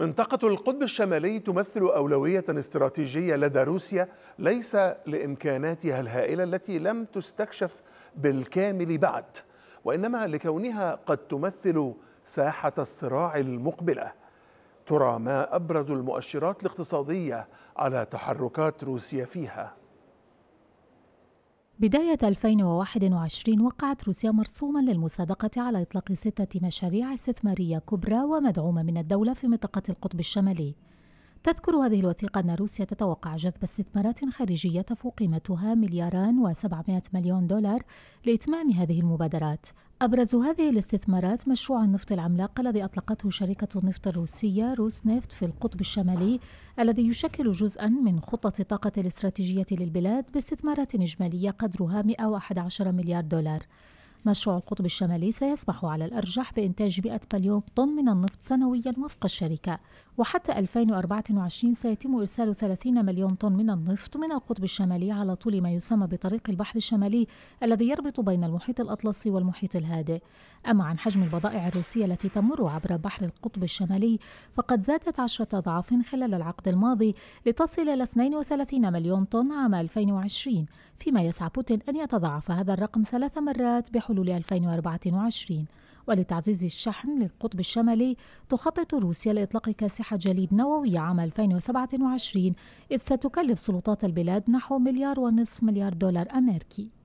منطقة القطب الشمالي تمثل أولوية استراتيجية لدى روسيا ليس لإمكاناتها الهائلة التي لم تستكشف بالكامل بعد وإنما لكونها قد تمثل ساحة الصراع المقبلة ترى ما أبرز المؤشرات الاقتصادية على تحركات روسيا فيها بداية 2021 وقعت روسيا مرسوما للمصادقة على إطلاق ستة مشاريع استثمارية كبرى ومدعومة من الدولة في منطقة القطب الشمالي تذكر هذه الوثيقة أن روسيا تتوقع جذب استثمارات خارجية تفوق قيمتها ملياران و700 مليون دولار لإتمام هذه المبادرات أبرز هذه الاستثمارات مشروع النفط العملاق الذي أطلقته شركة النفط الروسية روس نفط في القطب الشمالي الذي يشكل جزءا من خطة الطاقة الاستراتيجية للبلاد باستثمارات إجمالية قدرها 111 مليار دولار مشروع القطب الشمالي سيسمح على الأرجح بإنتاج 100 مليون طن من النفط سنويا وفق الشركة وحتى 2024 سيتم إرسال 30 مليون طن من النفط من القطب الشمالي على طول ما يسمى بطريق البحر الشمالي الذي يربط بين المحيط الأطلسي والمحيط الهادئ أما عن حجم البضائع الروسية التي تمر عبر بحر القطب الشمالي فقد زادت عشرة أضعاف خلال العقد الماضي لتصل إلى 32 مليون طن عام 2020 فيما يسعى بوتين أن يتضاعف هذا الرقم ثلاث مرات بحكم حلول 2024 ولتعزيز الشحن للقطب الشمالي تخطط روسيا لإطلاق كاسحة جليد نووي عام 2027 إذ ستكلف سلطات البلاد نحو مليار ونصف مليار دولار أمريكي